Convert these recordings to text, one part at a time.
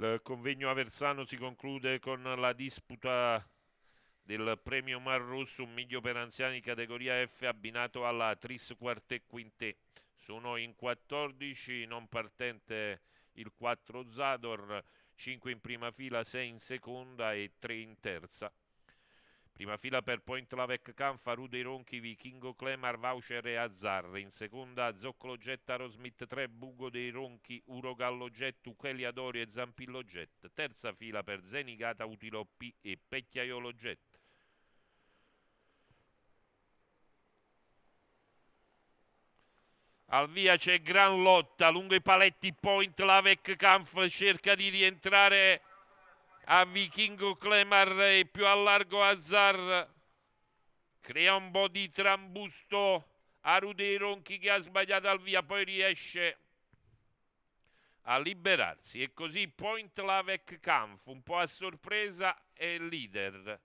Il convegno a Versano si conclude con la disputa del premio Mar Rosso, un miglio per anziani categoria F abbinato alla Tris Quartet Quintet. Sono in 14, non partente il 4 Zador, 5 in prima fila, 6 in seconda e 3 in terza. Prima fila per Point Lavec Canfa, Rude Ronchi, Vichingo Clemar, Voucher e Azzarri. In seconda Zoccolo Getta, Rosmith 3, Bugo dei Ronchi, Uro Gallo Gettu, Uchelia Dori e Zampillo Jet. Terza fila per Zenigata, Utiloppi e Pecchiaiolo Jet. Al via c'è gran lotta lungo i paletti Point Lavec Canf cerca di rientrare a Vichingo Clemar e più a largo Azzar. Crea un po' di trambusto a Rudei Ronchi che ha sbagliato al via, poi riesce a liberarsi e così Point Lavec Canf un po' a sorpresa è leader.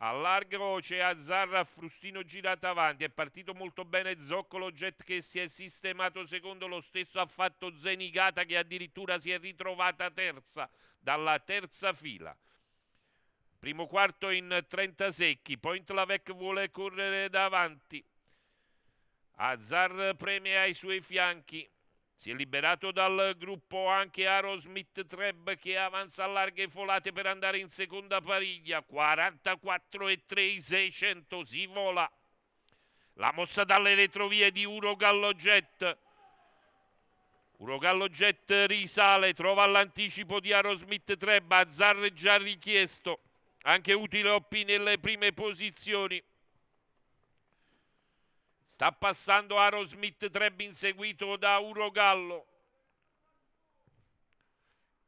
A largo c'è Azzarra, Frustino girato avanti, è partito molto bene Zoccolo Jet che si è sistemato secondo, lo stesso ha fatto Zenigata che addirittura si è ritrovata terza dalla terza fila. Primo quarto in 30 secchi, Point Lavec vuole correre davanti. Azzar preme ai suoi fianchi. Si è liberato dal gruppo anche Aerosmith Treb che avanza a larghe folate per andare in seconda pariglia. 44 e 3 i 600 si vola. La mossa dalle retrovie di Urogallo Jet. Urogallo Jet risale, trova l'anticipo di Aerosmith Treb. Azzar già richiesto. Anche utile Oppi nelle prime posizioni. Sta passando Aerosmith Treb inseguito da Uro Gallo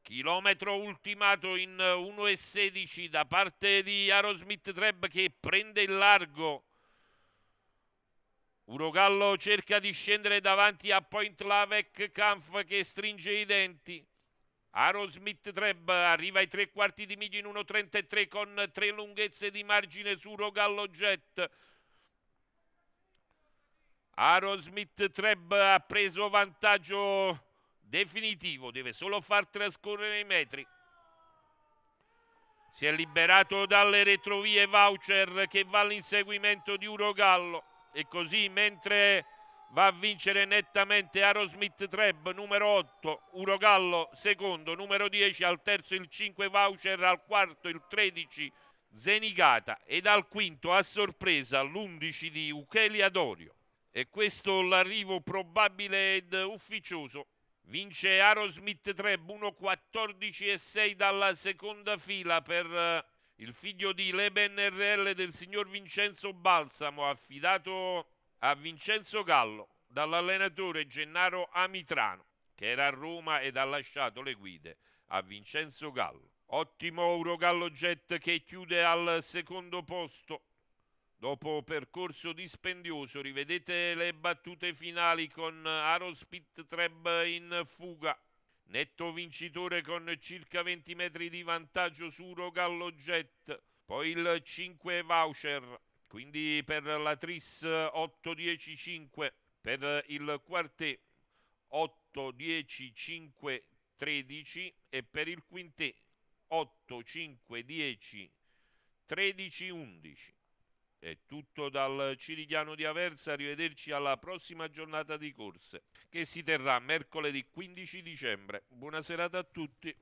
Chilometro ultimato in 1.16 da parte di Aerosmith Treb che prende il largo. Urogallo cerca di scendere davanti a Point Lavec Kampf che stringe i denti. Aerosmith Treb arriva ai tre quarti di miglio in 1.33 con tre lunghezze di margine su Urogallo Jet. Aerosmith Treb ha preso vantaggio definitivo, deve solo far trascorrere i metri. Si è liberato dalle retrovie Voucher che va all'inseguimento di Urogallo e così mentre va a vincere nettamente Aerosmith Treb numero 8, Urogallo secondo, numero 10 al terzo il 5 Voucher, al quarto il 13 Zenigata ed al quinto a sorpresa l'11 di Uchelia Dorio e questo l'arrivo probabile ed ufficioso. Vince Aerosmith Treb 1.14.6 dalla seconda fila per eh, il figlio di Leben RL del signor Vincenzo Balsamo, affidato a Vincenzo Gallo dall'allenatore Gennaro Amitrano, che era a Roma ed ha lasciato le guide a Vincenzo Gallo. Ottimo Euro Gallo Jet che chiude al secondo posto Dopo percorso dispendioso, rivedete le battute finali con Arospit Treb in fuga. Netto vincitore con circa 20 metri di vantaggio su Rogallo Jet. Poi il 5 voucher, quindi per la Tris 8-10-5, per il quartet 8-10-5-13 e per il quintet 8-5-10-13-11. È tutto dal Cirigliano di Aversa, arrivederci alla prossima giornata di corse che si terrà mercoledì 15 dicembre. Buona serata a tutti.